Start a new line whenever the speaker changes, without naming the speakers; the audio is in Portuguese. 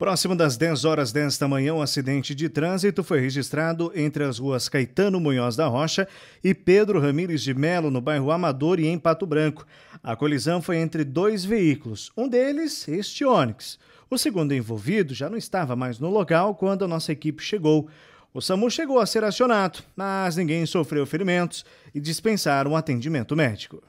Próximo das 10 horas desta manhã, um acidente de trânsito foi registrado entre as ruas Caetano Munhoz da Rocha e Pedro Ramires de Melo, no bairro Amador e em Pato Branco. A colisão foi entre dois veículos, um deles este Onix. O segundo envolvido já não estava mais no local quando a nossa equipe chegou. O SAMU chegou a ser acionado, mas ninguém sofreu ferimentos e dispensaram atendimento médico.